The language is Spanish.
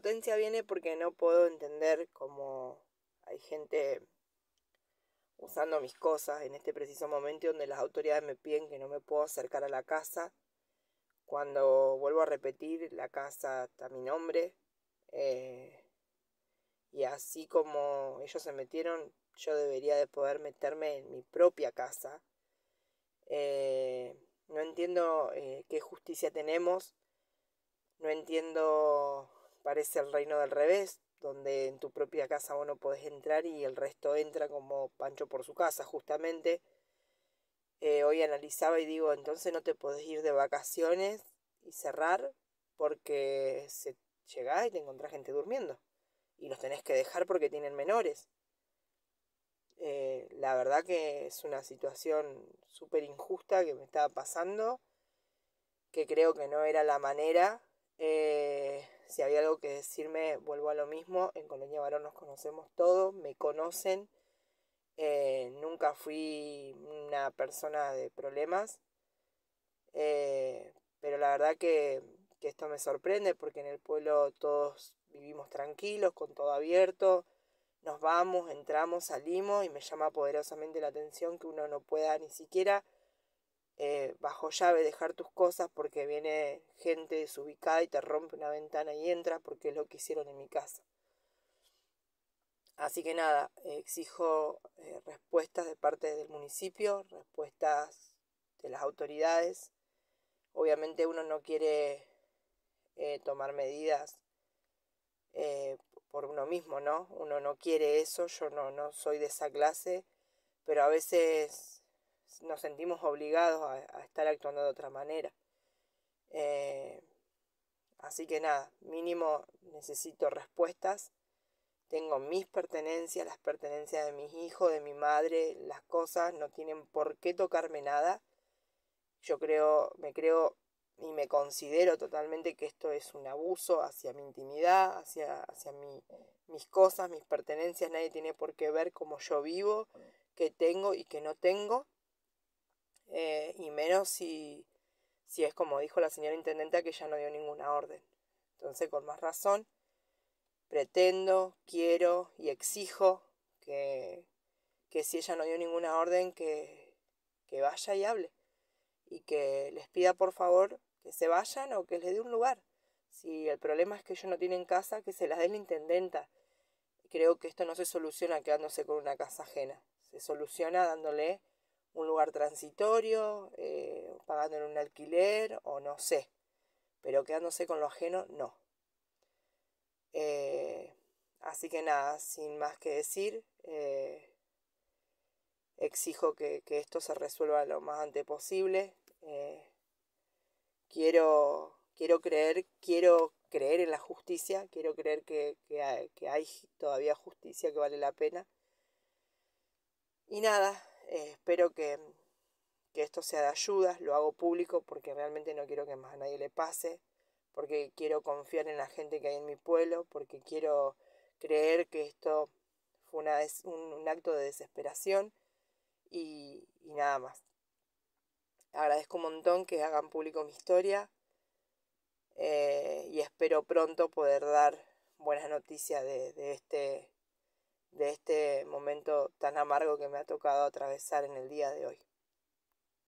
potencia viene porque no puedo entender cómo hay gente usando mis cosas en este preciso momento donde las autoridades me piden que no me puedo acercar a la casa. Cuando vuelvo a repetir, la casa está a mi nombre. Eh, y así como ellos se metieron, yo debería de poder meterme en mi propia casa. Eh, no entiendo eh, qué justicia tenemos. No entiendo Parece el reino del revés, donde en tu propia casa uno podés entrar y el resto entra como Pancho por su casa, justamente. Eh, hoy analizaba y digo, entonces no te podés ir de vacaciones y cerrar porque se llegás y te encontrás gente durmiendo. Y los tenés que dejar porque tienen menores. Eh, la verdad que es una situación súper injusta que me estaba pasando, que creo que no era la manera. Eh, si había algo que decirme, vuelvo a lo mismo. En Colonia Varón nos conocemos todos, me conocen. Eh, nunca fui una persona de problemas. Eh, pero la verdad que, que esto me sorprende porque en el pueblo todos vivimos tranquilos, con todo abierto. Nos vamos, entramos, salimos y me llama poderosamente la atención que uno no pueda ni siquiera eh, bajo llave dejar tus cosas porque viene gente desubicada y te rompe una ventana y entra porque es lo que hicieron en mi casa. Así que nada, exijo eh, respuestas de parte del municipio, respuestas de las autoridades. Obviamente uno no quiere eh, tomar medidas por uno mismo, ¿no? Uno no quiere eso, yo no, no soy de esa clase, pero a veces nos sentimos obligados a, estar actuando de otra manera. Eh, así que nada, mínimo necesito respuestas. Tengo mis pertenencias, las pertenencias de mis hijos, de mi madre, las cosas no tienen por qué tocarme nada. Yo creo, me creo y me considero totalmente que esto es un abuso hacia mi intimidad, hacia, mis cosas, mis pertenencias, nadie tiene por qué ver cómo yo vivo, qué tengo y qué no tengo. Eh, y menos si, si es como dijo la señora intendenta que ya no dio ninguna orden. Entonces, con más razón, pretendo, quiero y exijo que, que si ella no dio ninguna orden, que, que vaya y hable. Y que les pida por favor que se vayan o que les dé un lugar. Si el problema es que ellos no tienen casa, que se las dé la intendenta. Creo que esto no se soluciona quedándose con una casa ajena. Se soluciona dándole un lugar transitorio, eh, pagando en un alquiler o no sé, pero quedándose con lo ajeno, no. Eh, así que nada, sin más que decir, eh, exijo que, esto se resuelva lo más antes posible. quiero, quiero creer, quiero creer en la justicia, quiero creer que, que hay todavía justicia que vale la pena. Y nada, eh, espero que, esto sea de ayuda, lo hago público porque realmente no quiero que más a nadie le pase, porque quiero confiar en la gente que hay en mi pueblo, porque quiero creer que esto fue una un, acto de desesperación y, nada más. Agradezco un montón que hagan público mi historia eh, y espero pronto poder dar buenas noticias de, este, de este momento tan amargo que me ha tocado atravesar en el día de hoy.